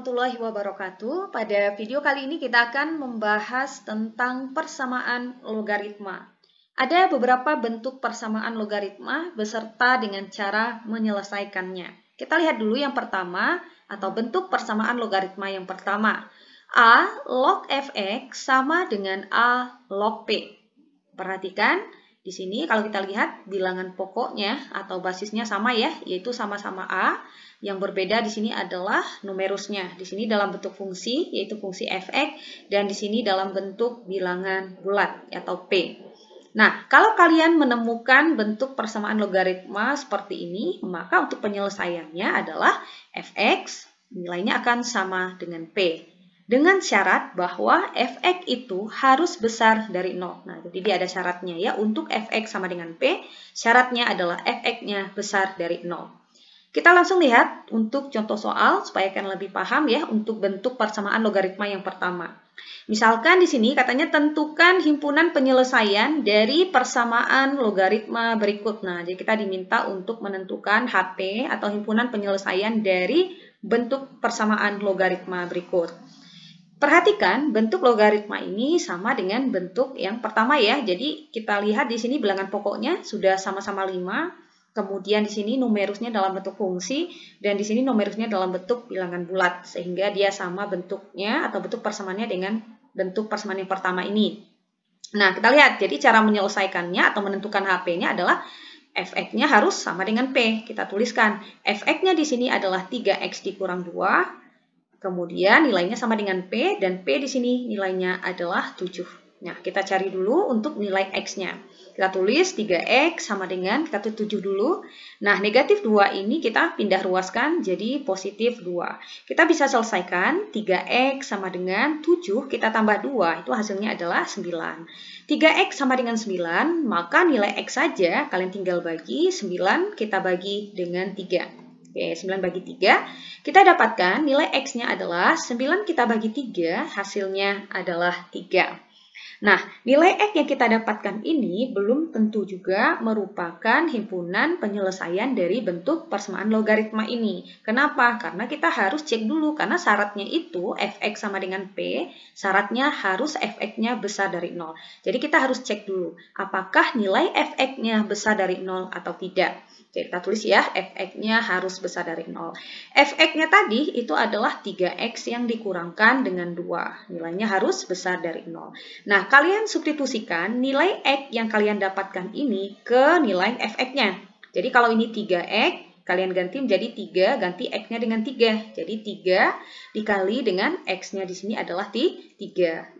warahmatullahi wabarakatuh. Pada video kali ini kita akan membahas tentang persamaan logaritma. Ada beberapa bentuk persamaan logaritma beserta dengan cara menyelesaikannya. Kita lihat dulu yang pertama atau bentuk persamaan logaritma yang pertama. A log fx sama dengan A log p. Perhatikan, di sini kalau kita lihat bilangan pokoknya atau basisnya sama ya, yaitu sama-sama A. Yang berbeda di sini adalah numerusnya. Di sini dalam bentuk fungsi, yaitu fungsi fx, dan di sini dalam bentuk bilangan bulat atau p. Nah, kalau kalian menemukan bentuk persamaan logaritma seperti ini, maka untuk penyelesaiannya adalah fx nilainya akan sama dengan p dengan syarat bahwa fx itu harus besar dari 0. Nah, jadi dia ada syaratnya ya. Untuk fx sama dengan p, syaratnya adalah fx-nya besar dari 0. Kita langsung lihat untuk contoh soal supaya kalian lebih paham ya untuk bentuk persamaan logaritma yang pertama. Misalkan di sini katanya tentukan himpunan penyelesaian dari persamaan logaritma berikut. Nah, jadi kita diminta untuk menentukan HP atau himpunan penyelesaian dari bentuk persamaan logaritma berikut. Perhatikan bentuk logaritma ini sama dengan bentuk yang pertama ya. Jadi kita lihat di sini bilangan pokoknya sudah sama-sama 5 Kemudian di sini numerusnya dalam bentuk fungsi dan di sini numerusnya dalam bentuk bilangan bulat sehingga dia sama bentuknya atau bentuk persamaannya dengan bentuk persamaan yang pertama ini. Nah, kita lihat. Jadi cara menyelesaikannya atau menentukan HP-nya adalah Fx-nya harus sama dengan P. Kita tuliskan Fx-nya di sini adalah 3x dikurang 2. Kemudian nilainya sama dengan P dan P di sini nilainya adalah 7. Nah, kita cari dulu untuk nilai X-nya. Kita tulis 3X sama dengan, kita tulis 7 dulu. Nah, negatif 2 ini kita pindah ruaskan jadi positif 2. Kita bisa selesaikan 3X sama dengan 7, kita tambah 2, itu hasilnya adalah 9. 3X sama dengan 9, maka nilai X saja kalian tinggal bagi 9, kita bagi dengan 3. Oke, 9 bagi 3. Kita dapatkan nilai X-nya adalah 9 kita bagi 3, hasilnya adalah 3. Nah, nilai X yang kita dapatkan ini belum tentu juga merupakan himpunan penyelesaian dari bentuk persamaan logaritma ini. Kenapa? Karena kita harus cek dulu, karena syaratnya itu Fx sama dengan P, syaratnya harus Fx-nya besar dari 0. Jadi kita harus cek dulu, apakah nilai Fx-nya besar dari 0 atau tidak. Oke, kita tulis ya, fx-nya harus besar dari 0. fx-nya tadi itu adalah 3x yang dikurangkan dengan 2. Nilainya harus besar dari 0. Nah, kalian substitusikan nilai x yang kalian dapatkan ini ke nilai fx-nya. Jadi kalau ini 3x, kalian ganti menjadi 3, ganti x-nya dengan 3. Jadi 3 dikali dengan x-nya di sini adalah 3,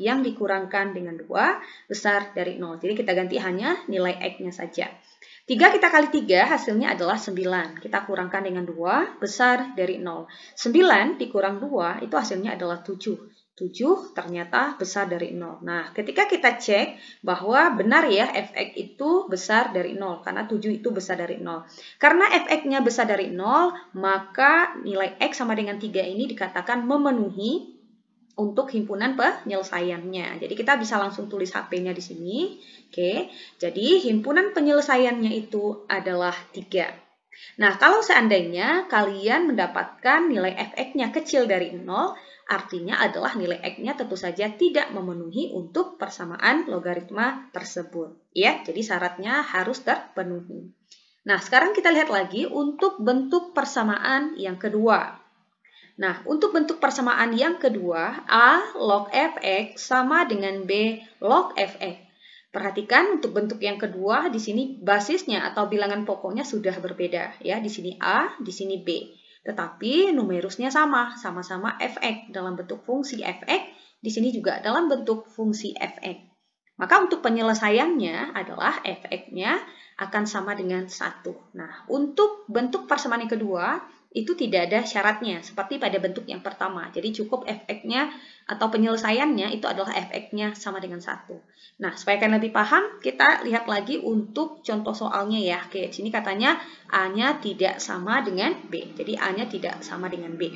yang dikurangkan dengan 2 besar dari 0. Jadi kita ganti hanya nilai x-nya saja. 3 kita kali 3 hasilnya adalah 9. Kita kurangkan dengan 2 besar dari 0. 9 dikurang 2 itu hasilnya adalah 7. 7 ternyata besar dari 0. Nah, ketika kita cek bahwa benar ya fx itu besar dari 0 karena 7 itu besar dari 0. Karena fx-nya besar dari 0, maka nilai x sama dengan 3 ini dikatakan memenuhi untuk himpunan penyelesaiannya. Jadi kita bisa langsung tulis HP-nya di sini. Oke, jadi himpunan penyelesaiannya itu adalah 3. Nah, kalau seandainya kalian mendapatkan nilai FX-nya kecil dari 0, artinya adalah nilai X-nya tentu saja tidak memenuhi untuk persamaan logaritma tersebut. Ya, jadi syaratnya harus terpenuhi. Nah, sekarang kita lihat lagi untuk bentuk persamaan yang kedua. Nah, untuk bentuk persamaan yang kedua, A log Fx sama dengan B log Fx. Perhatikan untuk bentuk yang kedua, di sini basisnya atau bilangan pokoknya sudah berbeda. ya Di sini A, di sini B. Tetapi numerusnya sama, sama-sama Fx dalam bentuk fungsi Fx, di sini juga dalam bentuk fungsi Fx. Maka untuk penyelesaiannya adalah Fx-nya akan sama dengan satu Nah, untuk bentuk persamaan yang kedua, itu tidak ada syaratnya seperti pada bentuk yang pertama. Jadi cukup fx-nya atau penyelesaiannya itu adalah fx-nya sama dengan satu. Nah, supaya kalian lebih paham, kita lihat lagi untuk contoh soalnya ya. Oke, sini katanya A-nya tidak sama dengan B. Jadi A-nya tidak sama dengan B.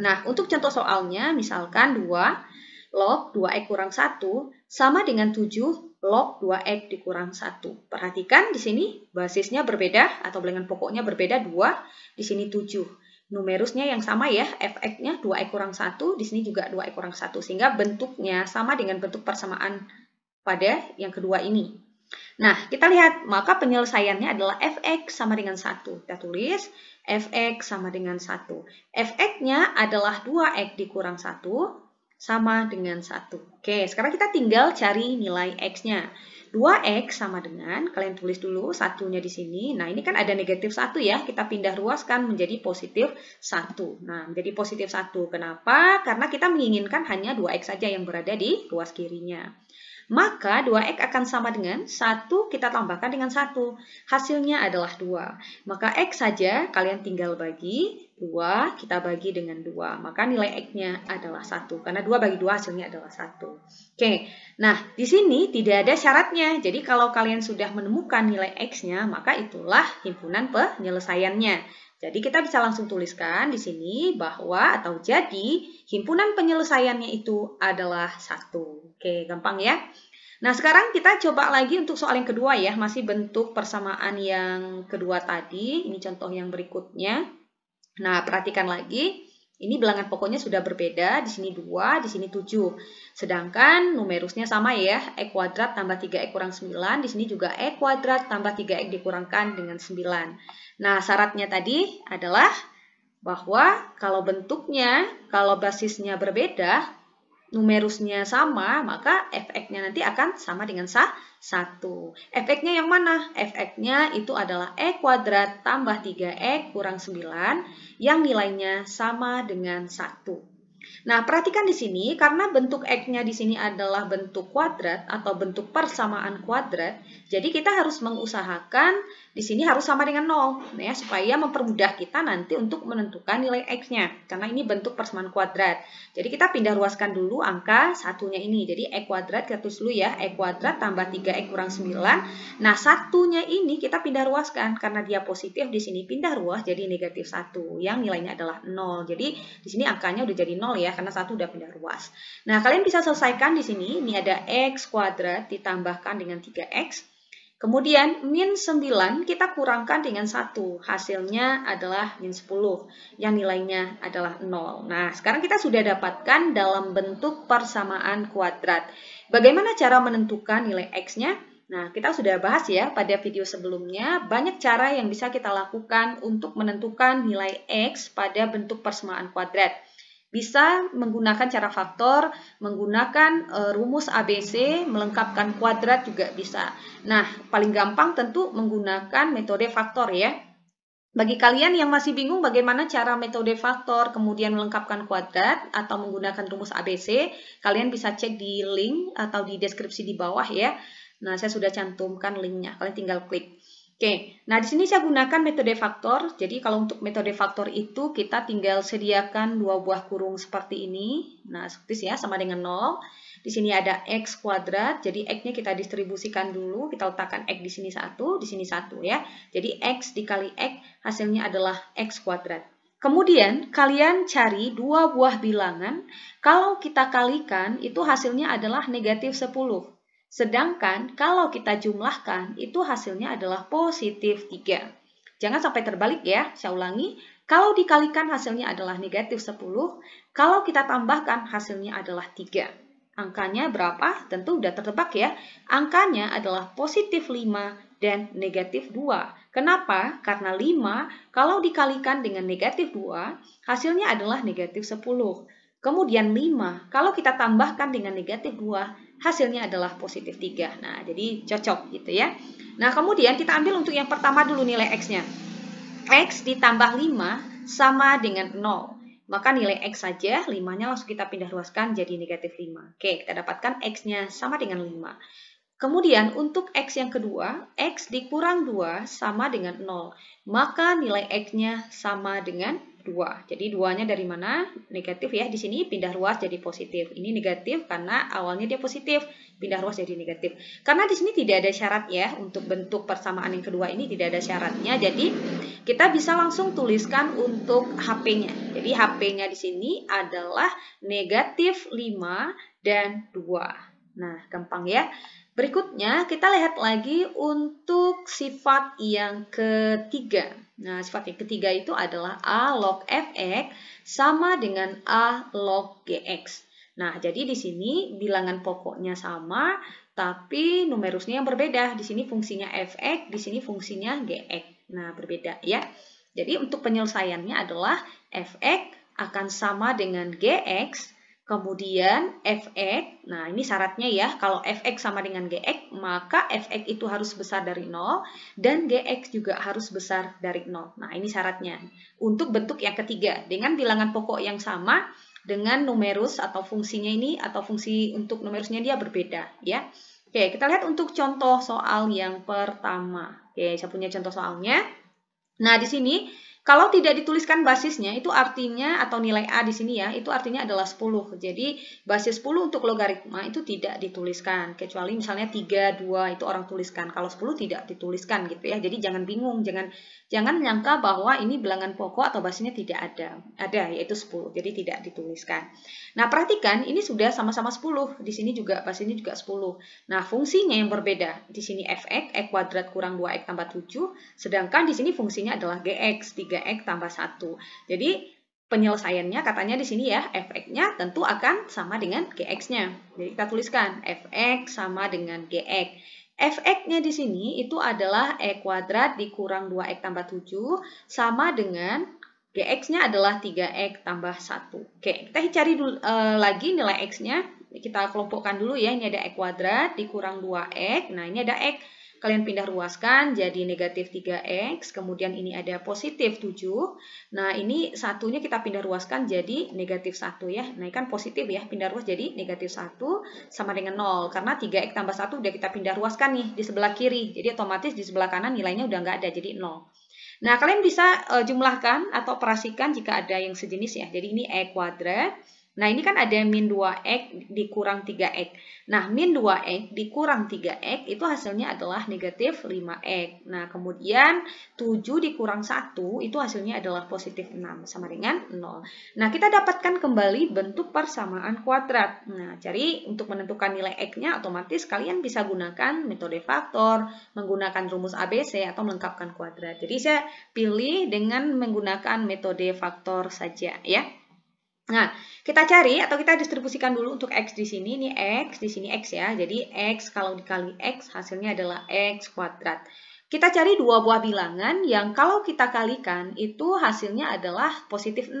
Nah, untuk contoh soalnya misalkan 2 log 2x e kurang 1 sama dengan 7 log 2x dikurang 1. Perhatikan di sini basisnya berbeda atau bilangan pokoknya berbeda 2, di sini 7. Numerusnya yang sama ya, fx-nya 2x kurang 1, di sini juga 2x kurang 1. Sehingga bentuknya sama dengan bentuk persamaan pada yang kedua ini. Nah, kita lihat, maka penyelesaiannya adalah fx sama dengan 1. Kita tulis fx sama dengan 1. fx-nya adalah 2x dikurang 1, sama dengan 1. Oke, sekarang kita tinggal cari nilai X-nya. 2X sama dengan, kalian tulis dulu satunya di sini. Nah, ini kan ada negatif 1 ya, kita pindah ruaskan menjadi positif 1. Nah, menjadi positif 1. Kenapa? Karena kita menginginkan hanya 2X saja yang berada di ruas kirinya. Maka 2X akan sama dengan 1 kita tambahkan dengan 1. Hasilnya adalah 2. Maka X saja kalian tinggal bagi 2, kita bagi dengan 2. Maka nilai X-nya adalah 1. Karena 2 bagi 2 hasilnya adalah 1. Oke, nah di sini tidak ada syaratnya. Jadi kalau kalian sudah menemukan nilai X-nya, maka itulah himpunan penyelesaiannya. Jadi kita bisa langsung tuliskan di sini bahwa atau jadi himpunan penyelesaiannya itu adalah satu. Oke, gampang ya. Nah, sekarang kita coba lagi untuk soal yang kedua ya. Masih bentuk persamaan yang kedua tadi. Ini contoh yang berikutnya. Nah, perhatikan lagi. Ini bilangan pokoknya sudah berbeda, di sini 2, di sini 7. Sedangkan numerusnya sama ya, E kuadrat tambah 3E kurang 9, di sini juga E kuadrat tambah 3E dikurangkan dengan 9. Nah, syaratnya tadi adalah bahwa kalau bentuknya, kalau basisnya berbeda, numerusnya sama, maka efeknya nanti akan sama dengan 1. Efeknya yang mana? Efeknya itu adalah E kuadrat tambah 3E kurang 9 yang nilainya sama dengan 1. Nah, perhatikan di sini, karena bentuk X-nya di sini adalah bentuk kuadrat atau bentuk persamaan kuadrat, jadi kita harus mengusahakan di sini harus sama dengan 0 ya supaya mempermudah kita nanti untuk menentukan nilai x-nya karena ini bentuk persamaan kuadrat. Jadi kita pindah ruaskan dulu angka satunya ini. Jadi x kuadrat kita tulis dulu ya, x kuadrat tambah 3 x kurang 9. Nah, satunya ini kita pindah ruaskan karena dia positif di sini pindah ruas jadi negatif 1 yang nilainya adalah 0. Jadi di sini angkanya udah jadi 0 ya karena satu udah pindah ruas. Nah, kalian bisa selesaikan di sini ini ada x kuadrat ditambahkan dengan 3x Kemudian min 9 kita kurangkan dengan 1. Hasilnya adalah min 10 yang nilainya adalah 0. Nah, sekarang kita sudah dapatkan dalam bentuk persamaan kuadrat. Bagaimana cara menentukan nilai x-nya? Nah, kita sudah bahas ya pada video sebelumnya, banyak cara yang bisa kita lakukan untuk menentukan nilai x pada bentuk persamaan kuadrat. Bisa menggunakan cara faktor, menggunakan e, rumus ABC, melengkapkan kuadrat juga bisa. Nah, paling gampang tentu menggunakan metode faktor ya. Bagi kalian yang masih bingung bagaimana cara metode faktor kemudian melengkapkan kuadrat atau menggunakan rumus ABC, kalian bisa cek di link atau di deskripsi di bawah ya. Nah, saya sudah cantumkan linknya, kalian tinggal klik. Oke, nah di sini saya gunakan metode faktor. Jadi kalau untuk metode faktor itu kita tinggal sediakan dua buah kurung seperti ini. Nah, seperti ya sama dengan 0. Di sini ada x kuadrat. Jadi x-nya kita distribusikan dulu. Kita letakkan x di sini satu, di sini satu ya. Jadi x dikali x hasilnya adalah x kuadrat. Kemudian kalian cari dua buah bilangan. Kalau kita kalikan itu hasilnya adalah negatif 10. Sedangkan kalau kita jumlahkan, itu hasilnya adalah positif 3. Jangan sampai terbalik ya, saya ulangi. Kalau dikalikan hasilnya adalah negatif 10, kalau kita tambahkan hasilnya adalah 3. Angkanya berapa? Tentu sudah tertebak ya. Angkanya adalah positif 5 dan negatif 2. Kenapa? Karena 5 kalau dikalikan dengan negatif 2, hasilnya adalah negatif 10. Kemudian 5, kalau kita tambahkan dengan negatif 2, hasilnya adalah positif 3. Nah, jadi cocok gitu ya. Nah, kemudian kita ambil untuk yang pertama dulu nilai X-nya. X ditambah 5 sama dengan 0. Maka nilai X saja, 5-nya langsung kita pindah luaskan jadi negatif 5. Oke, kita dapatkan X-nya sama dengan 5. Kemudian untuk X yang kedua, X dikurang 2 sama dengan 0. Maka nilai X-nya sama dengan 2. Jadi duanya dari mana? Negatif ya. Di sini pindah ruas jadi positif. Ini negatif karena awalnya dia positif, pindah ruas jadi negatif. Karena di sini tidak ada syarat ya untuk bentuk persamaan yang kedua ini tidak ada syaratnya. Jadi kita bisa langsung tuliskan untuk HP-nya. Jadi HP-nya di sini adalah negatif 5 dan 2. Nah, gampang ya. Berikutnya kita lihat lagi untuk sifat yang ketiga. Nah, sifat yang ketiga itu adalah A log Fx sama dengan A log Gx. Nah, jadi di sini bilangan pokoknya sama, tapi numerusnya yang berbeda. Di sini fungsinya Fx, di sini fungsinya Gx. Nah, berbeda ya. Jadi untuk penyelesaiannya adalah Fx akan sama dengan Gx Kemudian fx, nah ini syaratnya ya, kalau fx sama dengan gx, maka fx itu harus besar dari 0, dan gx juga harus besar dari 0. Nah ini syaratnya. Untuk bentuk yang ketiga, dengan bilangan pokok yang sama, dengan numerus atau fungsinya ini, atau fungsi untuk numerusnya dia berbeda ya. Oke, kita lihat untuk contoh soal yang pertama. Oke, saya punya contoh soalnya. Nah di sini, kalau tidak dituliskan basisnya, itu artinya atau nilai A di sini ya, itu artinya adalah 10. Jadi basis 10 untuk logaritma itu tidak dituliskan, kecuali misalnya 3, 2 itu orang tuliskan. Kalau 10 tidak dituliskan gitu ya. Jadi jangan bingung, jangan jangan menyangka bahwa ini bilangan pokok atau basisnya tidak ada. Ada yaitu 10, jadi tidak dituliskan. Nah, perhatikan ini sudah sama-sama 10. Di sini juga basisnya juga 10. Nah, fungsinya yang berbeda. Di sini fx, x kuadrat kurang 2x tambah 7, sedangkan di sini fungsinya adalah gx, 3 3X tambah 1. Jadi penyelesaiannya katanya di sini ya, fx-nya tentu akan sama dengan gx-nya. Jadi kita tuliskan fx sama dengan gx. fx-nya di sini itu adalah e kuadrat dikurang 2x tambah 7 sama dengan gx-nya adalah 3x tambah 1. Oke, kita cari dulu, e, lagi nilai x-nya. Kita kelompokkan dulu ya, ini ada x e kuadrat dikurang 2x, nah ini ada x Kalian pindah ruaskan jadi negatif 3x, kemudian ini ada positif 7. Nah ini satunya kita pindah ruaskan jadi negatif 1 ya. Nah ini kan positif ya, pindah ruas jadi negatif 1 sama dengan 0. Karena 3x tambah 1 udah kita pindah ruaskan nih di sebelah kiri. Jadi otomatis di sebelah kanan nilainya udah nggak ada, jadi 0. Nah kalian bisa eh, jumlahkan atau operasikan jika ada yang sejenis ya. Jadi ini E kuadrat Nah, ini kan ada min 2x dikurang 3x. Nah, min 2x dikurang 3x itu hasilnya adalah negatif 5x. Nah, kemudian 7 dikurang 1 itu hasilnya adalah positif 6 sama dengan 0. Nah, kita dapatkan kembali bentuk persamaan kuadrat. Nah, cari untuk menentukan nilai x-nya otomatis kalian bisa gunakan metode faktor, menggunakan rumus ABC atau melengkapkan kuadrat. Jadi saya pilih dengan menggunakan metode faktor saja ya. Nah, kita cari atau kita distribusikan dulu untuk X di sini. Ini X, di sini X ya. Jadi X kalau dikali X hasilnya adalah X kuadrat. Kita cari dua buah bilangan yang kalau kita kalikan itu hasilnya adalah positif 6.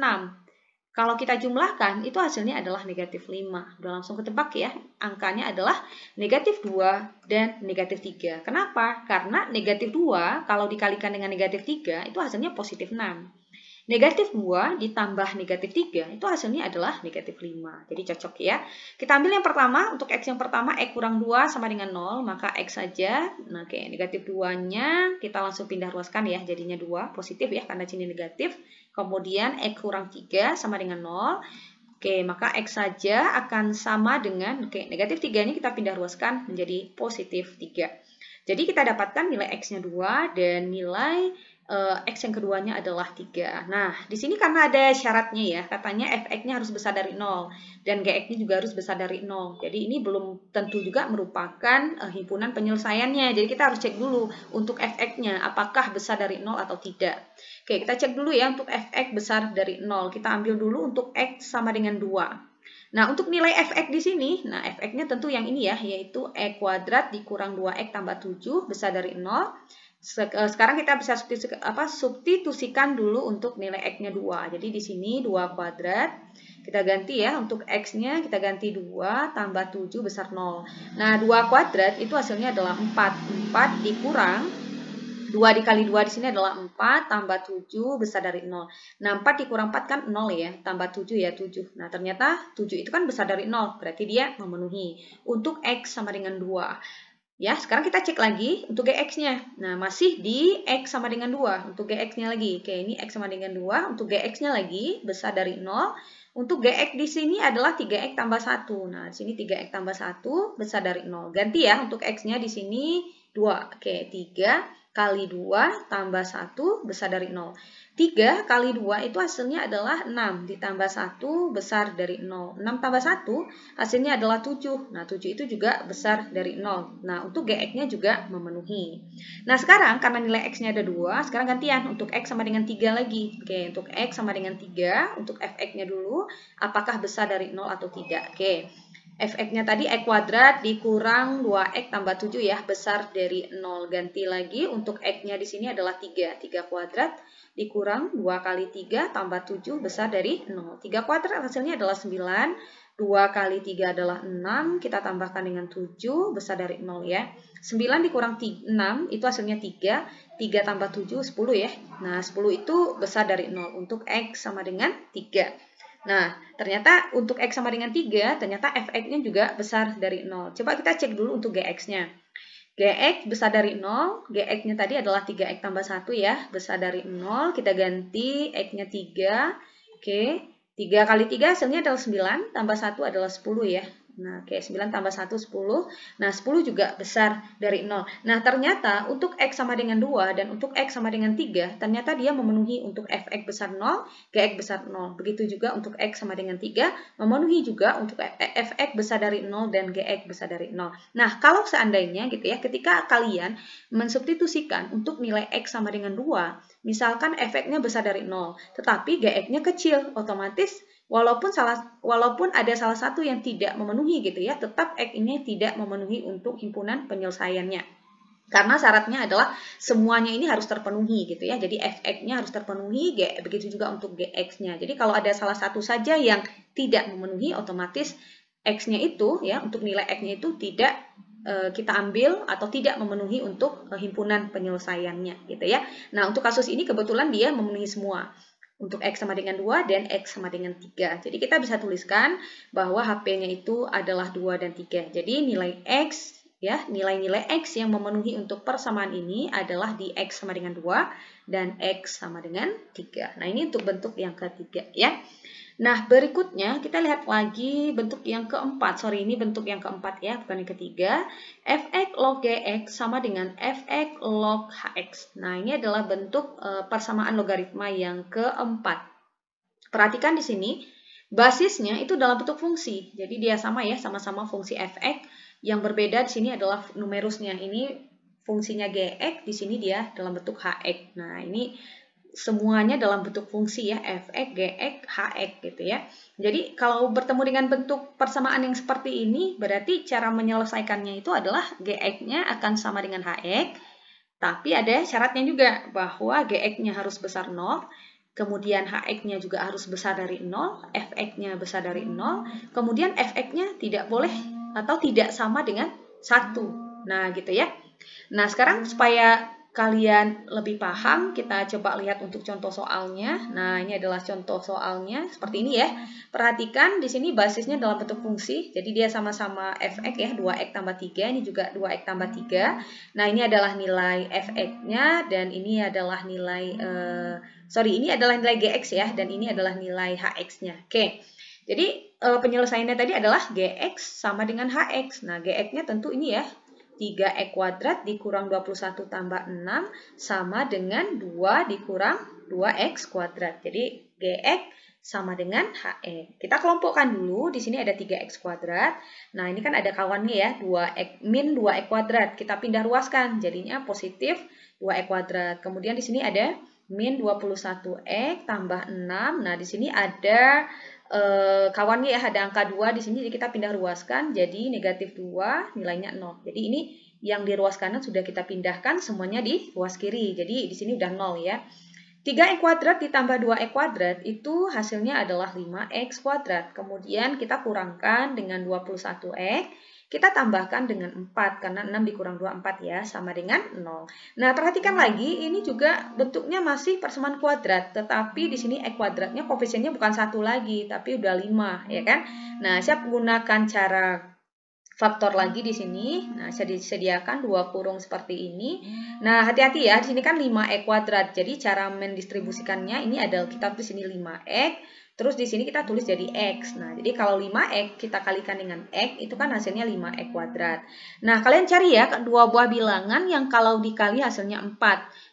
Kalau kita jumlahkan itu hasilnya adalah negatif 5. Udah langsung ketebak ya. Angkanya adalah negatif 2 dan negatif 3. Kenapa? Karena negatif 2 kalau dikalikan dengan negatif 3 itu hasilnya positif 6. Negatif 2 ditambah negatif 3 itu hasilnya adalah negatif 5. Jadi cocok ya. Kita ambil yang pertama, untuk X yang pertama X kurang 2 sama dengan 0, maka X saja. Nah, oke, negatif 2-nya kita langsung pindah ruaskan ya, jadinya 2, positif ya, karena sini negatif. Kemudian X kurang 3 sama dengan 0, Oke, maka X saja akan sama dengan oke, negatif 3-nya kita pindah ruaskan menjadi positif 3. Jadi kita dapatkan nilai X-nya 2 dan nilai Eh, X yang keduanya adalah 3. Nah, di sini karena ada syaratnya ya, katanya Fx-nya harus besar dari 0, dan Gx-nya juga harus besar dari 0. Jadi ini belum tentu juga merupakan uh, himpunan penyelesaiannya. Jadi kita harus cek dulu untuk Fx-nya, apakah besar dari 0 atau tidak. Oke, kita cek dulu ya untuk Fx besar dari 0. Kita ambil dulu untuk X sama dengan 2. Nah, untuk nilai fx di sini, nah fx-nya tentu yang ini ya, yaitu e kuadrat dikurang 2x tambah 7 besar dari 0 Eh, sekarang kita bisa apa, substitusikan dulu untuk nilai X-nya 2. Jadi di sini 2 kuadrat. Kita ganti ya, untuk X-nya kita ganti 2 tambah 7 besar 0. Nah, 2 kuadrat itu hasilnya adalah 4. 4 dikurang 2 dikali 2 di sini adalah 4, tambah 7 besar dari 0. Nah, 4 dikurang 4 kan 0 ya, tambah 7 ya 7. Nah, ternyata 7 itu kan besar dari 0, berarti dia memenuhi. Untuk X sama dengan 2. Ya, sekarang kita cek lagi untuk GX-nya. Nah, masih di X sama dengan 2 untuk GX-nya lagi. Oke, ini X sama dengan 2. Untuk GX-nya lagi besar dari 0. Untuk GX di sini adalah 3X tambah 1. Nah, di sini 3X tambah 1 besar dari 0. Ganti ya, untuk X-nya di sini 2. Oke, 3 kali 2 tambah 1 besar dari 0. 3 kali 2 itu hasilnya adalah 6 ditambah 1 besar dari 0. 6 tambah 1 hasilnya adalah 7. Nah, 7 itu juga besar dari 0. Nah, untuk GX-nya juga memenuhi. Nah, sekarang karena nilai X-nya ada 2, sekarang gantian untuk X sama dengan 3 lagi. Oke, untuk X sama dengan 3, untuk FX-nya dulu, apakah besar dari 0 atau tidak. Oke, fx-nya tadi x kuadrat dikurang 2x tambah 7 ya, besar dari 0. Ganti lagi untuk x-nya di sini adalah 3. 3 kuadrat dikurang 2 kali 3 tambah 7 besar dari 0. 3 kuadrat hasilnya adalah 9. 2 kali 3 adalah 6, kita tambahkan dengan 7, besar dari 0 ya. 9 dikurang 6, itu hasilnya 3. 3 tambah 7, 10 ya. Nah, 10 itu besar dari 0 untuk X sama dengan 3. Nah, ternyata untuk X sama dengan 3, ternyata Fx-nya juga besar dari 0. Coba kita cek dulu untuk Gx-nya. Gx besar dari 0, Gx-nya tadi adalah 3X tambah 1 ya, besar dari 0, kita ganti X-nya 3, oke, 3 kali 3 hasilnya adalah 9, tambah 1 adalah 10 ya, Nah, oke, 9 tambah 1, 10. Nah, 10 juga besar dari 0. Nah, ternyata untuk X sama dengan 2 dan untuk X sama dengan 3, ternyata dia memenuhi untuk Fx besar 0, Gx besar 0. Begitu juga untuk X sama dengan 3, memenuhi juga untuk e, e, Fx besar dari 0 dan Gx besar dari 0. Nah, kalau seandainya gitu ya, ketika kalian mensubstitusikan untuk nilai X sama dengan 2, misalkan Fx-nya besar dari 0, tetapi Gx-nya kecil, otomatis walaupun salah walaupun ada salah satu yang tidak memenuhi gitu ya, tetap x ini tidak memenuhi untuk himpunan penyelesaiannya. Karena syaratnya adalah semuanya ini harus terpenuhi gitu ya. Jadi FX-nya harus terpenuhi, G, begitu juga untuk GX-nya. Jadi kalau ada salah satu saja yang tidak memenuhi otomatis X-nya itu ya untuk nilai X-nya itu tidak eh, kita ambil atau tidak memenuhi untuk eh, himpunan penyelesaiannya gitu ya. Nah, untuk kasus ini kebetulan dia memenuhi semua untuk X sama dengan 2 dan X sama dengan 3. Jadi kita bisa tuliskan bahwa HP-nya itu adalah 2 dan 3. Jadi nilai X, ya nilai-nilai X yang memenuhi untuk persamaan ini adalah di X sama dengan 2 dan X sama dengan 3. Nah ini untuk bentuk yang ketiga ya. Nah, berikutnya kita lihat lagi bentuk yang keempat. Sorry, ini bentuk yang keempat ya, bukan yang ketiga. Fx log Gx sama dengan Fx log Hx. Nah, ini adalah bentuk eh, persamaan logaritma yang keempat. Perhatikan di sini, basisnya itu dalam bentuk fungsi. Jadi dia sama ya, sama-sama fungsi fx. Yang berbeda di sini adalah numerusnya. Ini fungsinya gx, di sini dia dalam bentuk hx. Nah, ini semuanya dalam bentuk fungsi ya fx, gx, hx gitu ya. Jadi kalau bertemu dengan bentuk persamaan yang seperti ini berarti cara menyelesaikannya itu adalah gx-nya akan sama dengan hx tapi ada syaratnya juga bahwa gx-nya harus besar 0 kemudian hx-nya juga harus besar dari 0, fx-nya besar dari 0, kemudian fx-nya tidak boleh atau tidak sama dengan satu. Nah gitu ya. Nah sekarang supaya kalian lebih paham, kita coba lihat untuk contoh soalnya. Nah, ini adalah contoh soalnya seperti ini ya. Perhatikan di sini basisnya dalam bentuk fungsi. Jadi dia sama-sama fx ya, 2x tambah 3, ini juga 2x tambah 3. Nah, ini adalah nilai fx-nya dan ini adalah nilai, eh, sorry, ini adalah nilai gx ya, dan ini adalah nilai hx-nya. Oke, jadi eh, penyelesaiannya tadi adalah gx sama dengan hx. Nah, gx-nya tentu ini ya, 3E kuadrat dikurang 21 tambah 6 sama dengan 2 dikurang 2X e kuadrat. Jadi GX sama dengan HE. Kita kelompokkan dulu. Di sini ada 3X e kuadrat. Nah, ini kan ada kawannya ya. 2X, e, min 2E kuadrat. Kita pindah ruaskan. Jadinya positif 2E kuadrat. Kemudian di sini ada min 21X tambah 6. Nah, di sini ada e, eh, kawannya ya ada angka 2 di sini, jadi kita pindah ruaskan, jadi negatif 2 nilainya 0. Jadi ini yang di ruas kanan sudah kita pindahkan semuanya di ruas kiri, jadi di sini udah 0 ya. 3E kuadrat ditambah 2E kuadrat itu hasilnya adalah 5X e kuadrat. Kemudian kita kurangkan dengan 21X kita tambahkan dengan 4 karena 6 dikurang 2 4 ya sama dengan 0. Nah, perhatikan lagi ini juga bentuknya masih persamaan kuadrat tetapi di sini e kuadratnya koefisiennya bukan satu lagi tapi udah 5 ya kan. Nah, saya menggunakan cara faktor lagi di sini. Nah, saya disediakan dua kurung seperti ini. Nah, hati-hati ya, di sini kan 5E kuadrat. Jadi cara mendistribusikannya ini adalah kita tulis ini 5X Terus di sini kita tulis jadi X. Nah, jadi kalau 5X kita kalikan dengan X, itu kan hasilnya 5X kuadrat. Nah, kalian cari ya dua buah bilangan yang kalau dikali hasilnya 4.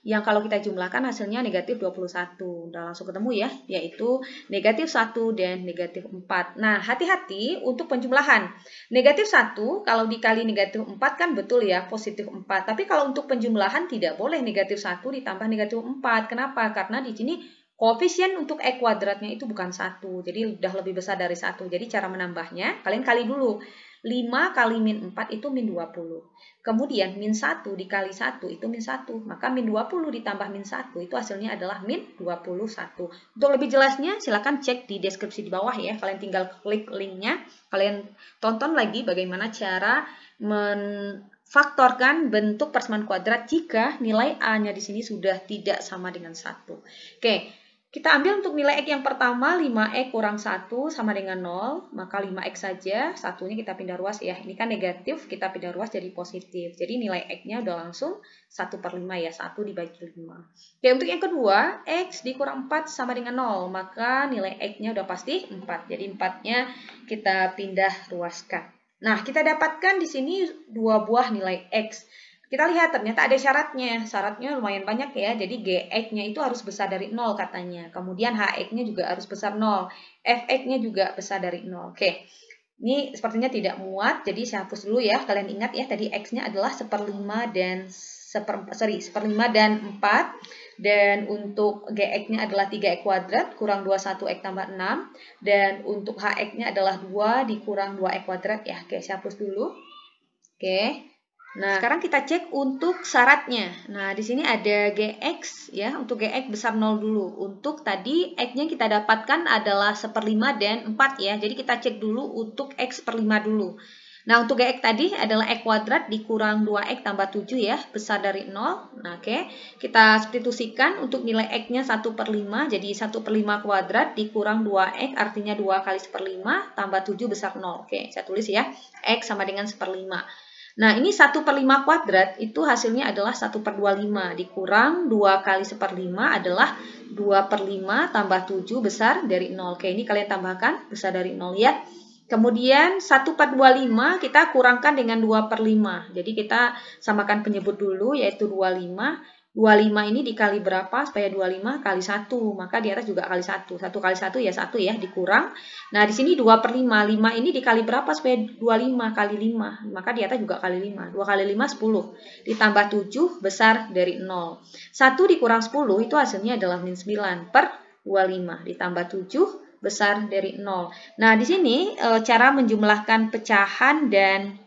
Yang kalau kita jumlahkan hasilnya negatif 21. Udah langsung ketemu ya, yaitu negatif 1 dan negatif 4. Nah, hati-hati untuk penjumlahan. Negatif 1 kalau dikali negatif 4 kan betul ya, positif 4. Tapi kalau untuk penjumlahan tidak boleh negatif 1 ditambah negatif 4. Kenapa? Karena di sini Koefisien untuk E kuadratnya itu bukan satu, jadi udah lebih besar dari satu. Jadi cara menambahnya, kalian kali dulu. 5 kali min 4 itu min 20. Kemudian min 1 dikali 1 itu min 1. Maka min 20 ditambah min 1 itu hasilnya adalah min 21. Untuk lebih jelasnya silahkan cek di deskripsi di bawah ya. Kalian tinggal klik linknya. Kalian tonton lagi bagaimana cara menfaktorkan bentuk persamaan kuadrat jika nilai A-nya di sini sudah tidak sama dengan 1. Oke. Kita ambil untuk nilai X yang pertama, 5X kurang 1 sama dengan 0, maka 5X saja, satunya kita pindah ruas ya. Ini kan negatif, kita pindah ruas jadi positif. Jadi nilai X-nya udah langsung 1 per 5 ya, 1 dibagi 5. Oke, untuk yang kedua, X dikurang 4 sama dengan 0, maka nilai X-nya udah pasti 4. Jadi 4-nya kita pindah ruaskan. Nah, kita dapatkan di sini dua buah nilai X. Kita lihat ternyata ada syaratnya, syaratnya lumayan banyak ya. Jadi GX-nya itu harus besar dari 0 katanya. Kemudian HX-nya juga harus besar 0, FX-nya juga besar dari 0. Oke, ini sepertinya tidak muat, jadi saya hapus dulu ya. Kalian ingat ya, tadi X-nya adalah 1 dan seper, sorry, 1 dan 4. Dan untuk GX-nya adalah 3X kuadrat kurang 21X tambah 6. Dan untuk HX-nya adalah 2 dikurang 2X kuadrat ya. Oke, saya hapus dulu. Oke. Nah, sekarang kita cek untuk syaratnya. Nah, di sini ada GX ya, untuk GX besar 0 dulu. Untuk tadi X-nya kita dapatkan adalah 1 5 dan 4 ya. Jadi kita cek dulu untuk X per 5 dulu. Nah, untuk GX tadi adalah X kuadrat dikurang 2X tambah 7 ya, besar dari 0. Nah, oke. Okay. Kita substitusikan untuk nilai X-nya 1 per 5, jadi 1 per 5 kuadrat dikurang 2X, artinya 2 kali 1 per 5, tambah 7 besar 0. Oke, okay, saya tulis ya, X sama dengan 1 per 5. Nah, ini 1 per 5 kuadrat itu hasilnya adalah 1 per 25 dikurang 2 kali 1 per 5 adalah 2 per 5 tambah 7 besar dari 0. Oke, ini kalian tambahkan besar dari 0 ya. Kemudian 1 per 25 kita kurangkan dengan 2 per 5. Jadi kita samakan penyebut dulu yaitu 25 25 ini dikali berapa supaya 25 kali 1. Maka di atas juga kali 1. 1 kali 1 ya 1 ya dikurang. Nah di sini 2 per 5. 5 ini dikali berapa supaya 25 kali 5. Maka di atas juga kali 5. 2 kali 5 10. Ditambah 7 besar dari 0. 1 dikurang 10 itu hasilnya adalah min 9 per 25. Ditambah 7 besar dari 0. Nah di sini e, cara menjumlahkan pecahan dan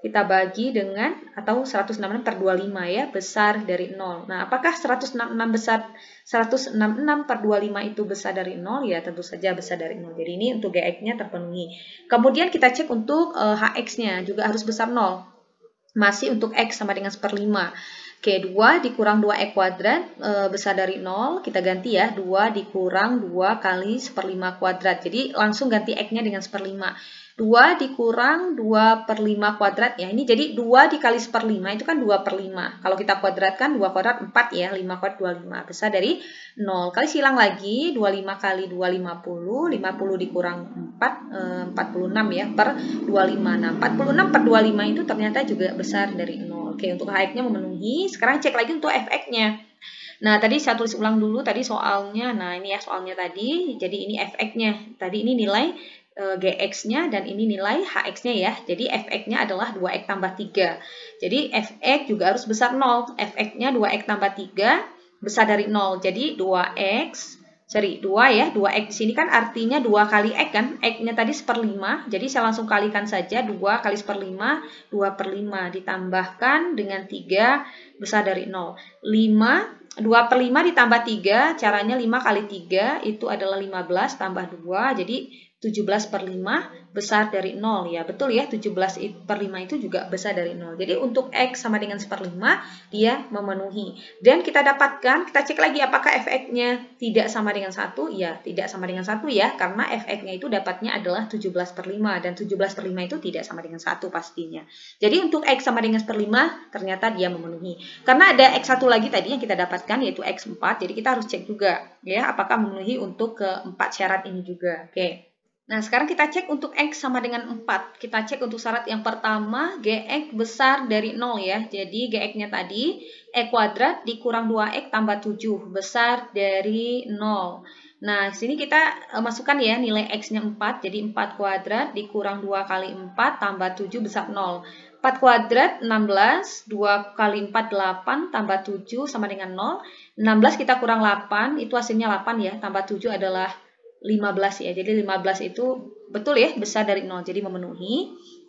kita bagi dengan atau 166 per 25 ya, besar dari 0. Nah, apakah 166 besar 166 per 25 itu besar dari 0? Ya, tentu saja besar dari 0. Jadi ini untuk GX-nya terpenuhi. Kemudian kita cek untuk e, eh, HX-nya juga harus besar 0. Masih untuk X sama dengan 1 per 5. Oke, 2 dikurang 2E kuadrat e, besar dari 0. Kita ganti ya, 2 dikurang 2 kali 1 per 5 kuadrat. Jadi langsung ganti X-nya dengan 1 per 5. 2 dikurang 2 per 5 kuadrat ya. Ini jadi 2 dikali 1 per 5 itu kan 2 per 5. Kalau kita kuadratkan 2 kuadrat 4 ya. 5 kuadrat 25. Besar dari 0. Kali silang lagi 25 kali 250 50. 50 dikurang 4 46 eh, ya per 25. Nah 46 per 25 itu ternyata juga besar dari 0. Oke untuk HX-nya memenuhi. Sekarang cek lagi untuk FX-nya. Nah, tadi saya tulis ulang dulu tadi soalnya. Nah, ini ya soalnya tadi. Jadi ini FX-nya. Tadi ini nilai Eh, GX-nya dan ini nilai HX-nya ya. Jadi FX-nya adalah 2X tambah 3. Jadi FX juga harus besar 0. FX-nya 2X tambah 3 besar dari 0. Jadi 2X, sorry 2 ya, 2X di sini kan artinya 2 kali X kan. X-nya tadi seperlima, jadi saya langsung kalikan saja 2 kali seperlima, 2 per 5 ditambahkan dengan 3 besar dari 0. 5 2 per 5 ditambah 3, caranya 5 kali 3 itu adalah 15 tambah 2, jadi 17 per 5 besar dari 0 ya. Betul ya, 17 per 5 itu juga besar dari 0. Jadi untuk X sama dengan 1 per 5, dia memenuhi. Dan kita dapatkan, kita cek lagi apakah fx-nya tidak sama dengan 1? Ya, tidak sama dengan 1 ya, karena fx-nya itu dapatnya adalah 17 per 5. Dan 17 per 5 itu tidak sama dengan 1 pastinya. Jadi untuk X sama dengan 1 per 5, ternyata dia memenuhi. Karena ada X1 lagi tadi yang kita dapatkan, yaitu X4. Jadi kita harus cek juga ya, apakah memenuhi untuk keempat syarat ini juga. Oke. Okay. Nah, sekarang kita cek untuk X sama dengan 4. Kita cek untuk syarat yang pertama, GX besar dari 0 ya. Jadi, GX-nya tadi, E kuadrat dikurang 2X tambah 7, besar dari 0. Nah, sini kita e, masukkan ya nilai X-nya 4. Jadi, 4 kuadrat dikurang 2 kali 4 tambah 7 besar 0. 4 kuadrat 16, 2 kali 4 8, tambah 7 sama dengan 0. 16 kita kurang 8, itu hasilnya 8 ya, tambah 7 adalah 0. 15 ya. Jadi 15 itu betul ya besar dari 0. Jadi memenuhi.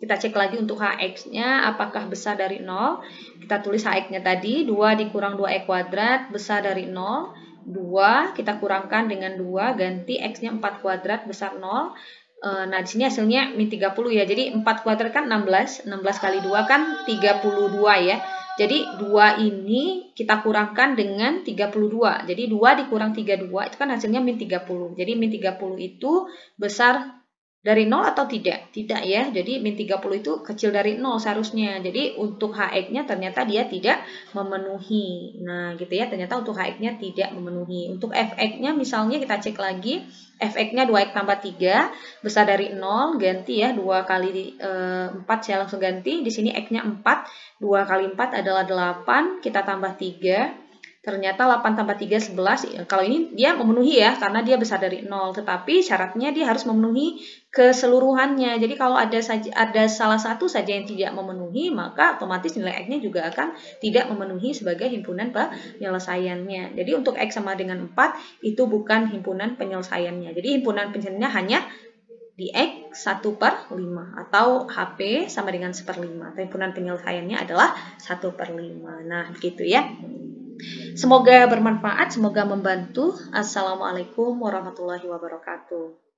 Kita cek lagi untuk HX-nya apakah besar dari 0. Kita tulis HX-nya tadi 2 dikurang 2E kuadrat besar dari 0. 2 kita kurangkan dengan 2 ganti X-nya 4 kuadrat besar 0. E, nah, di sini hasilnya min 30 ya. Jadi 4 kuadrat kan 16. 16 kali 2 kan 32 ya. Jadi 2 ini kita kurangkan dengan 32. Jadi 2 dikurang 32 itu kan hasilnya min 30. Jadi min 30 itu besar dari 0 atau tidak? Tidak ya. Jadi min 30 itu kecil dari 0 seharusnya. Jadi untuk HX-nya e ternyata dia tidak memenuhi. Nah, gitu ya. Ternyata untuk HX-nya e tidak memenuhi. Untuk FX-nya e misalnya kita cek lagi. FX-nya 2X tambah 3 besar dari 0. Ganti ya. 2 kali e, eh, 4 saya langsung ganti. Di sini X-nya 4. 2 kali 4 adalah 8. Kita tambah 3. Ternyata 8 tambah 3 11, ya, kalau ini dia memenuhi ya, karena dia besar dari 0. Tetapi syaratnya dia harus memenuhi keseluruhannya. Jadi kalau ada saja, ada salah satu saja yang tidak memenuhi, maka otomatis nilai X-nya juga akan tidak memenuhi sebagai himpunan penyelesaiannya. Jadi untuk X sama dengan 4, itu bukan himpunan penyelesaiannya. Jadi himpunan penyelesaiannya hanya di X 1 per 5 atau HP sama dengan 1 per 5. Himpunan penyelesaiannya adalah 1 per 5. Nah, gitu ya. Semoga bermanfaat, semoga membantu. Assalamualaikum warahmatullahi wabarakatuh.